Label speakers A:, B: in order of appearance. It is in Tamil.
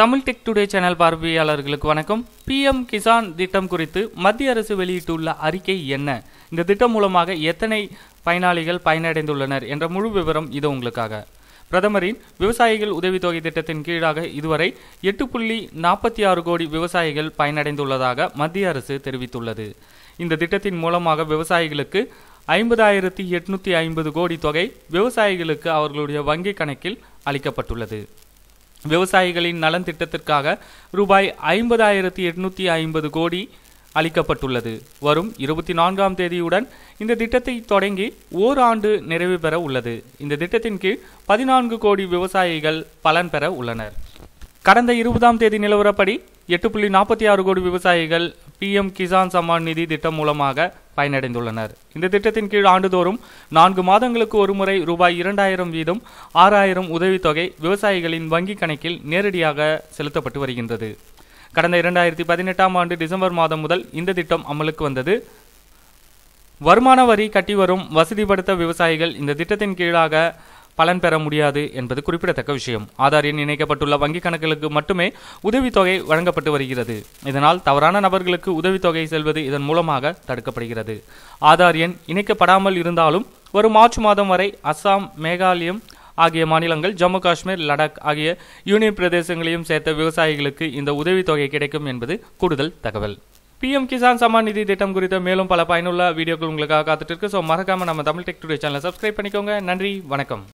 A: தமிழ் டெக் டுடே சேனல் பார்வையாளர்களுக்கு வணக்கம் பிஎம் கிசான் திட்டம் குறித்து மத்திய அரசு வெளியிட்டுள்ள அறிக்கை என்ன இந்த திட்டம் மூலமாக எத்தனை பயனாளிகள் பயனடைந்துள்ளனர் என்ற முழு விவரம் இது உங்களுக்காக பிரதமரின் விவசாயிகள் உதவித்தொகை திட்டத்தின் கீழாக இதுவரை எட்டு புள்ளி நாற்பத்தி ஆறு கோடி விவசாயிகள் பயனடைந்துள்ளதாக மத்திய அரசு தெரிவித்துள்ளது இந்த திட்டத்தின் மூலமாக விவசாயிகளுக்கு ஐம்பதாயிரத்தி எட்நூற்றி ஐம்பது கோடி தொகை விவசாயிகளுக்கு அவர்களுடைய வங்கிக் கணக்கில் அளிக்கப்பட்டுள்ளது விவசாயிகளின் நலன் திட்டத்திற்காக ரூபாய் ஐம்பதாயிரத்தி எட்நூத்தி ஐம்பது கோடி அளிக்கப்பட்டுள்ளது வரும் இருபத்தி நான்காம் தேதியுடன் இந்த திட்டத்தை தொடங்கி ஓராண்டு நிறைவு பெற உள்ளது இந்த திட்டத்தின் கீழ் பதினான்கு கோடி விவசாயிகள் பலன் பெற உள்ளனர் கடந்த இருபதாம் தேதி நிலவரப்படி எட்டு புள்ளி நாற்பத்தி ஆறு கோடி விவசாயிகள் பிஎம் கிசான் சம்மான் நிதி திட்டம் மூலமாக பயனடைந்துள்ளனர் இந்த திட்டத்தின் கீழ் ஆண்டுதோறும் நான்கு மாதங்களுக்கு ஒருமுறை ரூபாய் இரண்டாயிரம் வீதம் ஆறாயிரம் உதவித்தொகை விவசாயிகளின் வங்கிக் கணக்கில் நேரடியாக செலுத்தப்பட்டு வருகின்றது கடந்த இரண்டாயிரத்தி பதினெட்டாம் ஆண்டு டிசம்பர் மாதம் முதல் இந்த திட்டம் அமலுக்கு வந்தது வருமான வரி கட்டி வரும் வசதிப்படுத்த விவசாயிகள் இந்த திட்டத்தின் கீழாக பலன் பெற முடியாது என்பது குறிப்பிடத்தக்க விஷயம் ஆதார் எண் இணைக்கப்பட்டுள்ள வங்கிக் கணக்குகளுக்கு மட்டுமே உதவித்தொகை வழங்கப்பட்டு வருகிறது இதனால் தவறான நபர்களுக்கு உதவித்தொகை செல்வது இதன் மூலமாக தடுக்கப்படுகிறது ஆதார் எண் இணைக்கப்படாமல் இருந்தாலும் வரும் மார்ச் மாதம் வரை அஸ்ஸாம் மேகாலயம் ஆகிய மாநிலங்கள் ஜம்மு காஷ்மீர் லடாக் ஆகிய யூனியன் பிரதேசங்களையும் சேர்த்த விவசாயிகளுக்கு இந்த உதவித்தொகை கிடைக்கும் என்பது கூடுதல் தகவல் பிஎம் கிசான் சம்மான் நிதி திட்டம் குறித்த மேலும் பல பயனுள்ள வீடியோக்கள் உங்களுக்காக காத்துட்டு இருக்கு ஸோ மறக்காம நம்ம தமிழ் டெக் டுடே சேனலை சப்ஸ்கிரைப் பண்ணிக்கோங்க நன்றி வணக்கம்